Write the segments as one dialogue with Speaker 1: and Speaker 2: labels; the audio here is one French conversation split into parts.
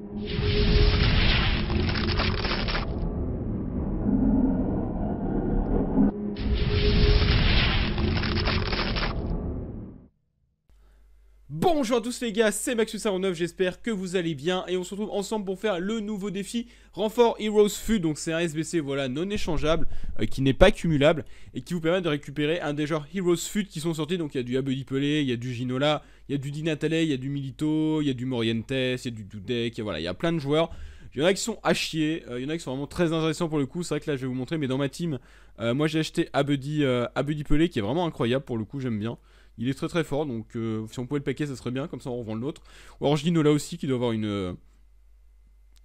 Speaker 1: よし Bonjour à tous les gars, c'est maxus 9 j'espère que vous allez bien et on se retrouve ensemble pour faire le nouveau défi Renfort Heroes Food, donc c'est un SBC voilà, non échangeable, euh, qui n'est pas cumulable et qui vous permet de récupérer un des genres Heroes Food qui sont sortis, donc il y a du Abedi Pelé, il y a du Ginola, il y a du Di il y a du Milito, il y a du Morientes, il y a du Dudek, voilà, il y a plein de joueurs. Il y en a qui sont à chier, euh, il y en a qui sont vraiment très intéressants pour le coup. C'est vrai que là je vais vous montrer, mais dans ma team, euh, moi j'ai acheté Abedi, qui est vraiment incroyable pour le coup, j'aime bien. Il est très très fort, donc euh, si on pouvait le paquer, ça serait bien, comme ça on revend le nôtre. Gino là aussi, qui doit avoir une, euh,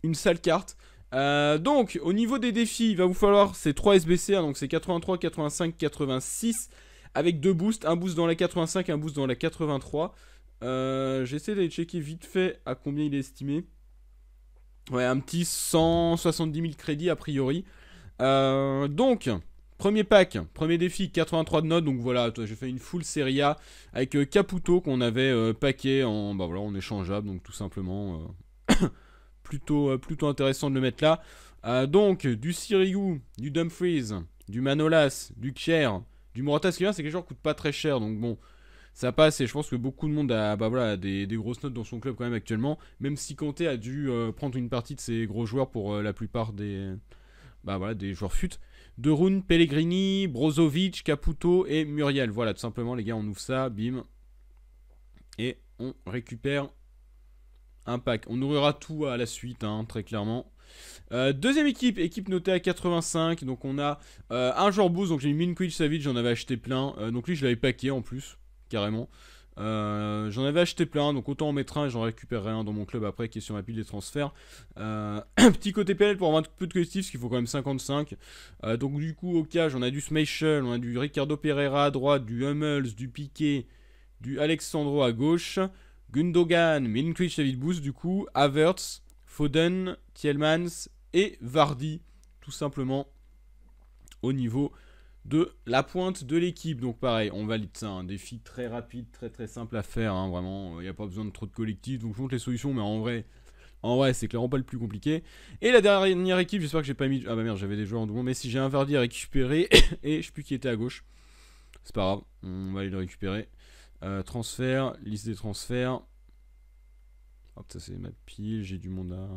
Speaker 1: une sale carte. Euh, donc, au niveau des défis, il va vous falloir ces 3 SBC, hein, donc c'est 83, 85, 86, avec deux boosts, un boost dans la 85, un boost dans la 83. J'essaie d'aller checker vite fait à combien il est estimé. Ouais, un petit 170 000 crédits a priori. donc, Premier pack, premier défi, 83 de notes. Donc voilà, j'ai fait une full série A avec euh, Caputo qu'on avait euh, en, bah, voilà, échangeable. Donc tout simplement, euh, plutôt, euh, plutôt intéressant de le mettre là. donc du Sirigu, du Dumfries, du Manolas, du Kier, du Morata. Ce qui vient c'est que les joueurs coûtent pas très cher. Donc bon, ça passe et je pense que beaucoup de monde a bah voilà, des, grosses notes dans son club quand même actuellement. Même si Kanté a dû prendre une partie de ses gros joueurs pour la plupart des, bah voilà, des joueurs fut. De Rune, Pellegrini, Brozovic, Caputo et Muriel. Voilà, tout simplement, les gars, on ouvre ça, bim. Et on récupère un pack. On ouvrira tout à la suite, hein, très clairement. Euh, deuxième équipe, équipe notée à 85. Donc on a euh, un joueur boost. Donc j'ai mis Minkwich Savage, j'en avais acheté plein. Euh, donc lui, je l'avais paqué en plus, carrément. Euh, j'en avais acheté plein, donc autant en mettre un et j'en récupérerai un dans mon club après qui est sur ma pile des transferts. Euh, petit côté PL pour avoir un peu de collectif, parce qu'il faut quand même 55. Euh, donc du coup, au cage, on a du Smeichel, on a du Ricardo Pereira à droite, du Hummels, du Piquet, du Alexandro à gauche, Gundogan, Milinkovic, David Boost du coup, Havertz, Foden, Thielmans et Vardy, tout simplement au niveau de la pointe de l'équipe. Donc pareil, on valide ça. Un défi très rapide, très très simple à faire. Hein, vraiment, il euh, n'y a pas besoin de trop de collectifs. Donc je montre les solutions, mais en vrai, en vrai, c'est clairement pas le plus compliqué. Et la dernière équipe, j'espère que j'ai pas mis. Ah bah merde, j'avais des joueurs en doublon. Mais si j'ai un Vardy à récupérer, et je sais plus qui était à gauche. C'est pas grave, on va aller le récupérer. Euh, transfert, liste des transferts. Hop, ça c'est ma pile, j'ai du monde à.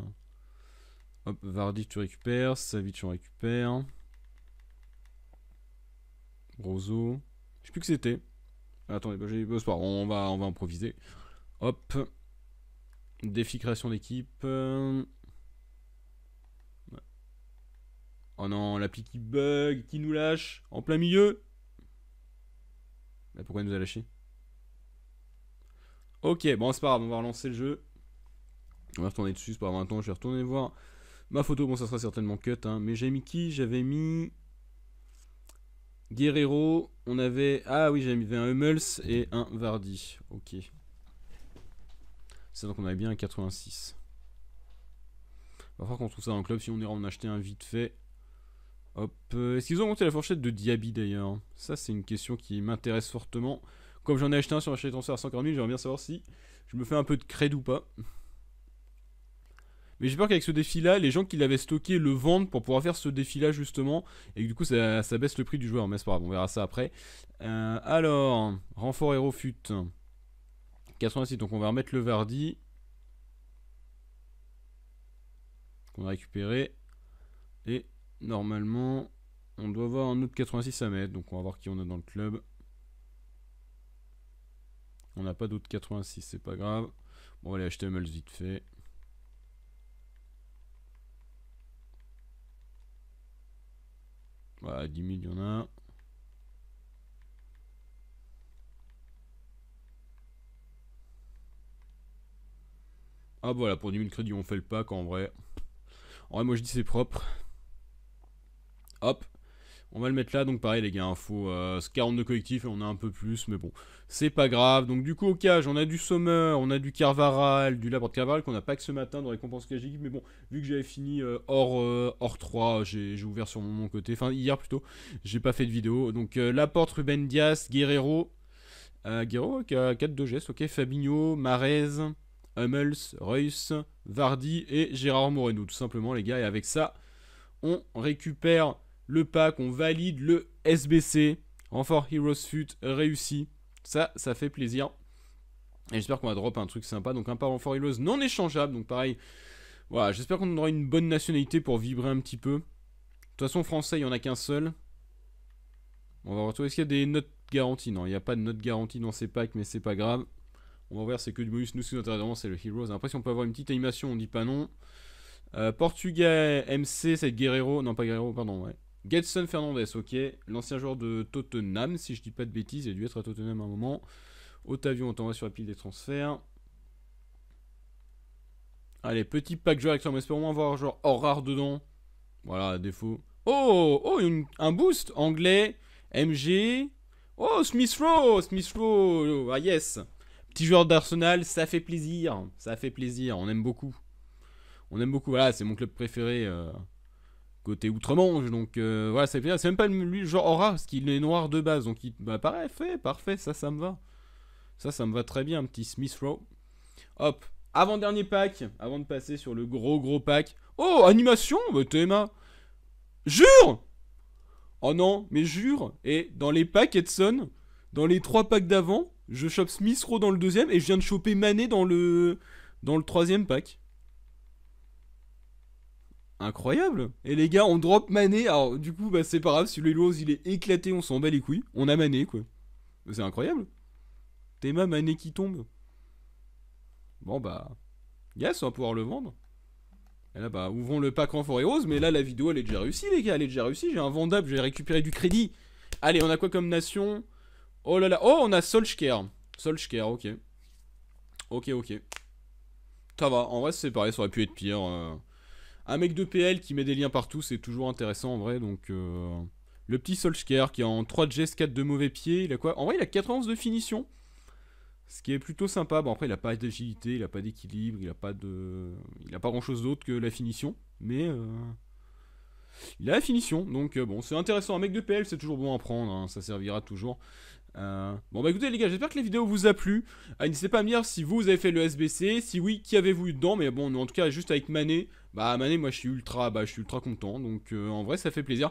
Speaker 1: Hop, Vardy, tu récupères. Savic, on récupère. Grosso. Je sais plus que c'était. Attendez, bah, j'ai... Bah, on, va, on va improviser. Hop. Défi création d'équipe. Oh non, l'appli qui bug, qui nous lâche en plein milieu. Bah, pourquoi il nous a lâché Ok, bon, c'est pas grave, on va relancer le jeu. On va retourner dessus, c'est pas grave, maintenant je vais retourner voir ma photo. Bon, ça sera certainement cut, hein, mais j'ai mis qui J'avais mis. Guerrero, on avait... Ah oui, j'avais mis un Hummels et un Vardy. Ok. C'est donc on avait bien un 86. va falloir qu'on trouve ça dans le club si on ira en acheter un vite fait. Hop. Euh, est-ce qu'ils ont monté la fourchette de Diaby d'ailleurs Ça, c'est une question qui m'intéresse fortement. Comme j'en ai acheté un sur un transfert à 140 000, j'aimerais bien savoir si je me fais un peu de crédit ou pas. Mais j'ai peur qu'avec ce défi-là, les gens qui l'avaient stocké le vendent pour pouvoir faire ce défi-là justement. Et du coup, ça, baisse le prix du joueur. Mais c'est pas grave, on verra ça après. Euh, alors, renfort héros fut. 86, donc on va remettre le Vardy. Qu'on a récupéré. Et normalement, on doit avoir un autre 86 à mettre. Donc on va voir qui on a dans le club. On n'a pas d'autre 86, c'est pas grave. Bon, on va aller acheter Mulls vite fait. Voilà, 10 000, il y en a. Ah bah, voilà, pour 10 000 crédits, on fait le pack en vrai. En vrai, moi je dis c'est propre. Hop. On va le mettre là, donc pareil les gars, info, 42 euh, collectifs et on a un peu plus, mais bon, c'est pas grave. Donc du coup au cage, on a du Sommer, on a du Carvaral, du Laporte Carvaral qu'on n'a pas que ce matin de récompense cage mais bon, vu que j'avais fini euh, hors, euh, hors 3, j'ai ouvert sur mon, côté, enfin hier plutôt, j'ai pas fait de vidéo. Donc Laporte, Ruben Dias, Guerrero, Guerrero 4 de gestes, ok, Fabinho, Marez, Hummels, Reus, Vardy et Gérard Moreno, tout simplement les gars, et avec ça, on récupère le pack, on valide le SBC. renfort Heroes Fut réussi. Ça, ça fait plaisir. Et j'espère qu'on va drop un truc sympa. Donc un pack renfort Heroes non échangeable. Donc pareil, voilà, j'espère qu'on aura une bonne nationalité pour vibrer un petit peu. De toute façon, français, il n'y en a qu'un seul. On va retrouver. Est-ce qu'il y a des notes garanties Non, il n'y a pas de notes garanties dans ces packs, mais c'est pas grave. On va voir, c'est que du bonus. Nous, ce qui nous intéresse vraiment, c'est le Heroes. Après, si on peut avoir une petite animation, on dit pas non. Euh, Portugais, MC, c'est Guerrero. Non, pas Guerrero, pardon, ouais. Getson Fernandez, ok, l'ancien joueur de Tottenham, si je dis pas de bêtises, il a dû être à Tottenham à un moment. Otavio, on t'envoie sur la pile des transferts. Allez, petit pack joueur on espère au moins avoir genre hors rare dedans. Voilà, défaut. Oh, oh, un boost anglais, MG. Oh, Smith Rowe, Smith Rowe, oh, ah yes. Petit joueur d'Arsenal, ça fait plaisir, ça fait plaisir, on aime beaucoup. On aime beaucoup, voilà, c'est mon club préféré. Euh, côté outre mange Donc euh, voilà, c'est même pas lui genre aura, parce qu'il est noir de base. Donc il, bah pareil, fait, parfait, ça, ça me va. Ça, ça me va très bien, un petit Smith Row. Hop, avant-dernier pack, avant de passer sur le gros gros pack. Oh, animation, bah, Jure Oh non, mais jure Et dans les packs, Edson, dans les trois packs d'avant, je chope Smith Row dans le deuxième et je viens de choper Manet dans le, dans le troisième pack incroyable. Et les gars, on drop Mané. Alors, du coup, bah, c'est pas grave. Si le il est éclaté, on s'en bat les couilles. On a Mané, quoi. Bah, c'est incroyable. Théma, Mané qui tombe. Bon, bah. Yes, on va pouvoir le vendre. Et là, bah, ouvrons le pack en forêt rose. Mais là, la vidéo, elle est déjà réussie, les gars. Elle est déjà réussie. J'ai un vendable. J'ai récupéré du crédit. Allez, on a quoi comme nation Oh là là. Oh, on a Solskjaer. Solskjaer, ok. Ok, ok. Ça va. En vrai, c'est pareil. Ça aurait pu être pire. Euh. Un mec de PL qui met des liens partout, c'est toujours intéressant en vrai. Donc, euh, le petit Solskjaer qui est en 3 de geste, 4 de mauvais pieds. Il a quoi En vrai, il a 91 de finition. Ce qui est plutôt sympa. Bon, après, il n'a pas d'agilité, il n'a pas d'équilibre, il n'a pas de. Il pas grand chose d'autre que la finition. Mais. Euh, il a la finition, donc euh, bon, c'est intéressant. Un mec de PL, c'est toujours bon à prendre, hein, ça servira toujours. Euh, bon bah écoutez les gars, j'espère que la vidéo vous a plu. Euh, n'hésitez pas à me dire si vous, avez fait le SBC, si oui, qui avez-vous eu dedans, mais bon, en tout cas, juste avec Mané, bah Mané, moi je suis ultra, bah, je suis ultra content, donc euh, en vrai ça fait plaisir.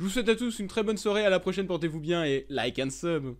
Speaker 1: Je vous souhaite à tous une très bonne soirée, à la prochaine, portez-vous bien et like and sub